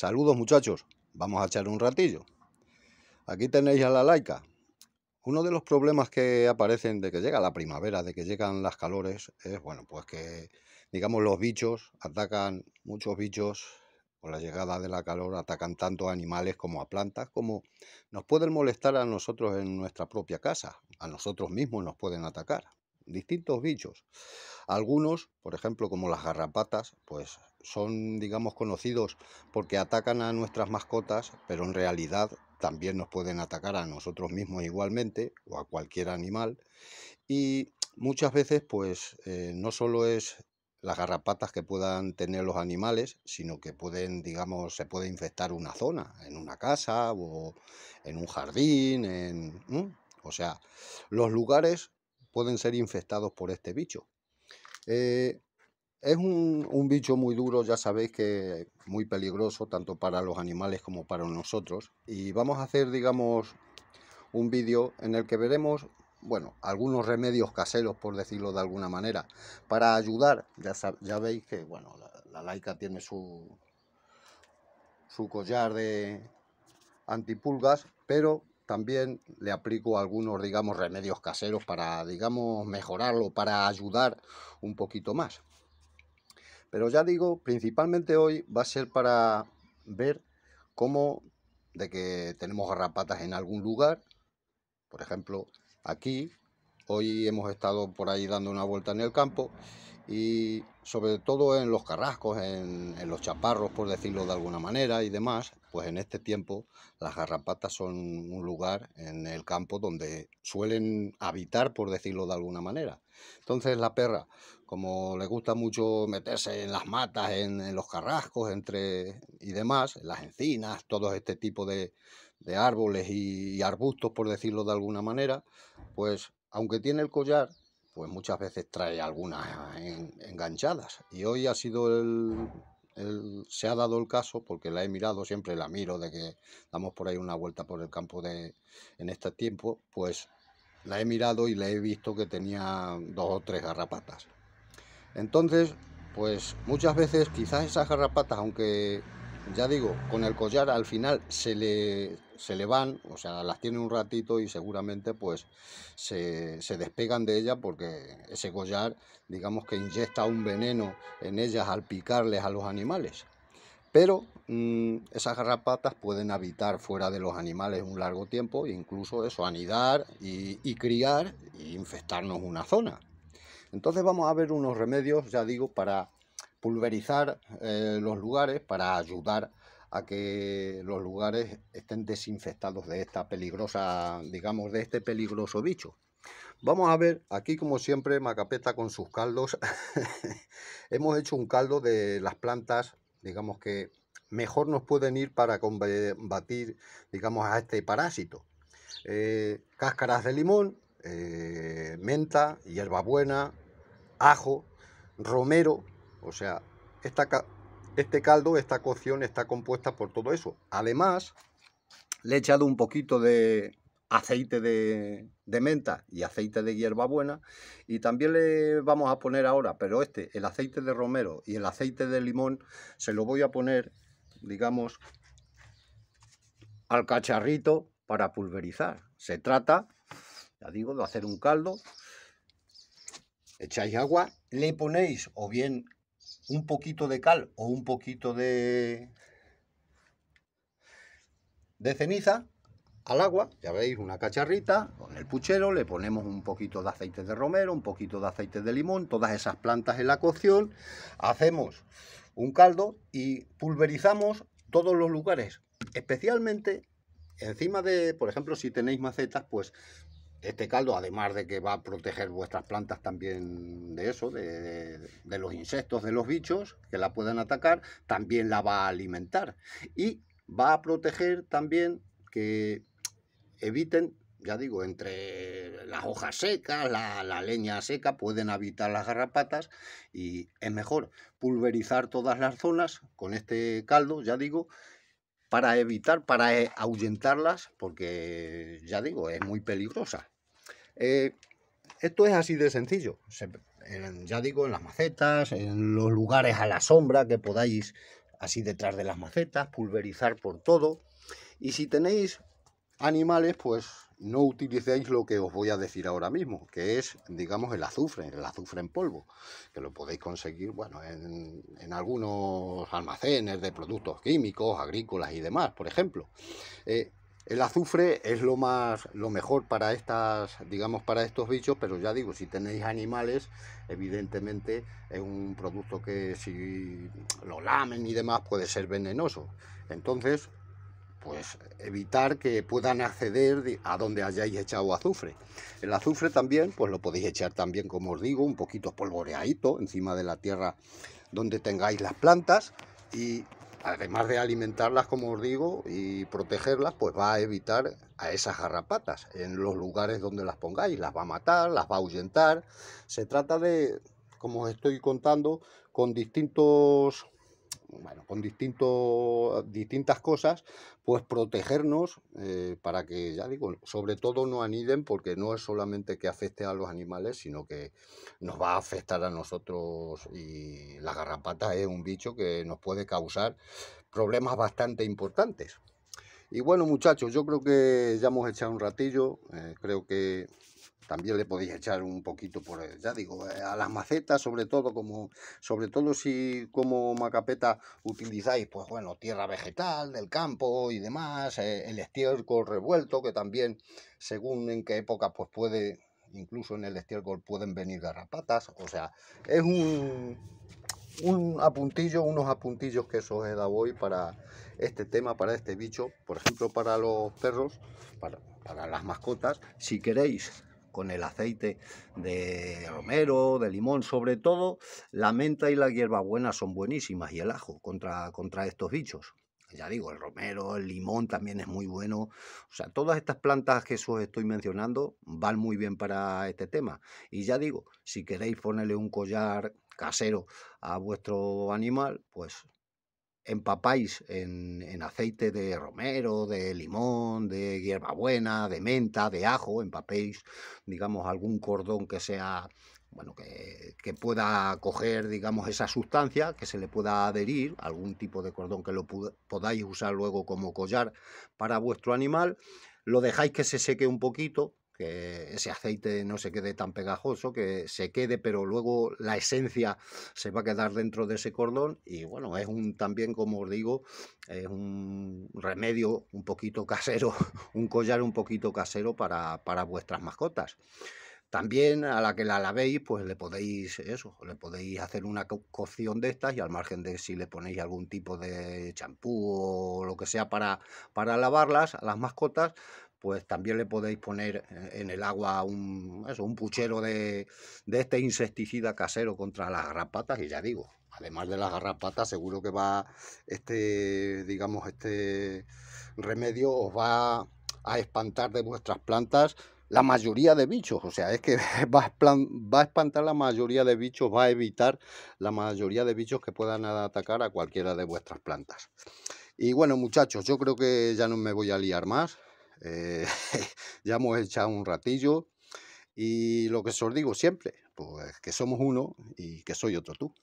Saludos muchachos, vamos a echar un ratillo. Aquí tenéis a la laica. Uno de los problemas que aparecen de que llega la primavera, de que llegan las calores, es bueno, pues que digamos los bichos atacan, muchos bichos con la llegada de la calor atacan tanto a animales como a plantas, como nos pueden molestar a nosotros en nuestra propia casa, a nosotros mismos nos pueden atacar distintos bichos. Algunos, por ejemplo, como las garrapatas, pues son, digamos, conocidos porque atacan a nuestras mascotas, pero en realidad también nos pueden atacar a nosotros mismos igualmente o a cualquier animal. Y muchas veces, pues, eh, no solo es las garrapatas que puedan tener los animales, sino que pueden, digamos, se puede infectar una zona, en una casa o en un jardín, en... O sea, los lugares pueden ser infestados por este bicho. Eh, es un, bicho muy duro, ya sabéis que muy peligroso tanto para los animales como para nosotros. Y vamos a hacer, digamos, un vídeo en el que veremos, bueno, algunos remedios caseros, por decirlo de alguna manera, para ayudar. Ya, ya veis que, bueno, la, laica tiene su, su collar de antipulgas, pero también le aplico algunos, digamos, remedios caseros para, digamos, mejorarlo, para ayudar un poquito más. Pero ya digo, principalmente hoy va a ser para ver cómo de que tenemos garrapatas en algún lugar, por ejemplo, aquí Hoy hemos estado por ahí dando una vuelta en el campo y sobre todo en los carrascos, en, los chaparros, por decirlo de alguna manera, y demás, pues en este tiempo las garrapatas son un lugar en el campo donde suelen habitar, por decirlo de alguna manera. Entonces la perra, como le gusta mucho meterse en las matas, en, los carrascos, entre y demás, en las encinas, todo este tipo de, árboles y, y arbustos, por decirlo de alguna manera, pues aunque tiene el collar, pues muchas veces trae algunas enganchadas. Y hoy ha sido el, se ha dado el caso, porque la he mirado, siempre la miro, de que damos por ahí una vuelta por el campo de, en este tiempo, pues la he mirado y la he visto que tenía dos o tres garrapatas. Entonces, pues muchas veces quizás esas garrapatas, aunque ya digo, con el collar al final se le, se le van, o sea, las tiene un ratito y seguramente pues se, despegan de ella porque ese collar, digamos que inyecta un veneno en ellas al picarles a los animales. Pero mm, esas garrapatas pueden habitar fuera de los animales un largo tiempo, e incluso eso, anidar y, y criar e infestarnos una zona. Entonces vamos a ver unos remedios, ya digo, para pulverizar eh, los lugares para ayudar a que los lugares estén desinfectados de esta peligrosa, digamos, de este peligroso bicho. Vamos a ver, aquí como siempre, Macapeta con sus caldos. Hemos hecho un caldo de las plantas, digamos que mejor nos pueden ir para combatir, digamos, a este parásito. Eh, cáscaras de limón, eh, menta, hierbabuena, ajo, romero, o sea, este caldo, esta cocción está compuesta por todo eso. Además, le he echado un poquito de aceite de, de, menta y aceite de hierbabuena y también le vamos a poner ahora, pero este, el aceite de romero y el aceite de limón se lo voy a poner, digamos, al cacharrito para pulverizar. Se trata, ya digo, de hacer un caldo, echáis agua, le ponéis o bien un poquito de cal o un poquito de, de ceniza al agua, ya veis, una cacharrita, con el puchero le ponemos un poquito de aceite de romero, un poquito de aceite de limón, todas esas plantas en la cocción, hacemos un caldo y pulverizamos todos los lugares, especialmente encima de, por ejemplo, si tenéis macetas, pues este caldo, además de que va a proteger vuestras plantas también de eso, de, los insectos, de los bichos que la pueden atacar, también la va a alimentar. Y va a proteger también que eviten, ya digo, entre las hojas secas, la, leña seca, pueden habitar las garrapatas y es mejor pulverizar todas las zonas con este caldo, ya digo, para evitar, para ahuyentarlas, porque ya digo, es muy peligrosa. Eh, esto es así de sencillo. ya digo, en las macetas, en los lugares a la sombra que podáis, así detrás de las macetas, pulverizar por todo. Y si tenéis animales, pues no utilicéis lo que os voy a decir ahora mismo, que es, digamos, el azufre, el azufre en polvo, que lo podéis conseguir, bueno, en, algunos almacenes de productos químicos, agrícolas y demás, por ejemplo. Eh, el azufre es lo más lo mejor para estas, digamos, para estos bichos, pero ya digo, si tenéis animales, evidentemente es un producto que si lo lamen y demás puede ser venenoso. Entonces, pues evitar que puedan acceder a donde hayáis echado azufre. El azufre también, pues lo podéis echar también, como os digo, un poquito espolvoreadito encima de la tierra donde tengáis las plantas y además de alimentarlas, como os digo, y protegerlas, pues va a evitar a esas garrapatas en los lugares donde las pongáis. Las va a matar, las va a ahuyentar. Se trata de, como os estoy contando, con distintos bueno, con distintos distintas cosas, pues protegernos eh, para que, ya digo, sobre todo no aniden, porque no es solamente que afecte a los animales, sino que nos va a afectar a nosotros y la garrapata es un bicho que nos puede causar problemas bastante importantes. Y bueno, muchachos, yo creo que ya hemos echado un ratillo, eh, creo que también le podéis echar un poquito por, eh, ya digo, eh, a las macetas, sobre todo, como, sobre todo si como macapeta utilizáis, pues bueno, tierra vegetal del campo y demás, eh, el estiércol revuelto, que también, según en qué época, pues puede, incluso en el estiércol pueden venir garrapatas, o sea, es un, un apuntillo, unos apuntillos que os he dado hoy para este tema, para este bicho, por ejemplo, para los perros, para, para las mascotas, si queréis con el aceite de romero, de limón, sobre todo la menta y la hierbabuena son buenísimas y el ajo contra, contra estos bichos. Ya digo, el romero, el limón también es muy bueno. O sea, todas estas plantas que os estoy mencionando van muy bien para este tema. Y ya digo, si queréis ponerle un collar casero a vuestro animal, pues empapáis en, en, aceite de romero, de limón, de hierbabuena, de menta, de ajo, empapéis, digamos, algún cordón que sea, bueno, que, que, pueda coger, digamos, esa sustancia, que se le pueda adherir, algún tipo de cordón que lo podáis usar luego como collar para vuestro animal, lo dejáis que se seque un poquito, que ese aceite no se quede tan pegajoso, que se quede, pero luego la esencia se va a quedar dentro de ese cordón. Y bueno, es un también, como os digo, es un remedio un poquito casero, un collar un poquito casero para, para vuestras mascotas. También a la que la lavéis, pues le podéis eso, le podéis hacer una cocción de estas y al margen de si le ponéis algún tipo de champú o lo que sea para, para lavarlas a las mascotas, pues también le podéis poner eh, en el agua un, un puchero de, este insecticida casero contra las garrapatas y ya digo, además de las garrapatas seguro que va este, digamos, este remedio os va a espantar de vuestras plantas la mayoría de bichos, o sea, es que va va a espantar la mayoría de bichos, va a evitar la mayoría de bichos que puedan atacar a cualquiera de vuestras plantas. Y bueno, muchachos, yo creo que ya no me voy a liar más. Eh, ya hemos echado un ratillo y lo que os digo siempre, pues que somos uno y que soy otro tú.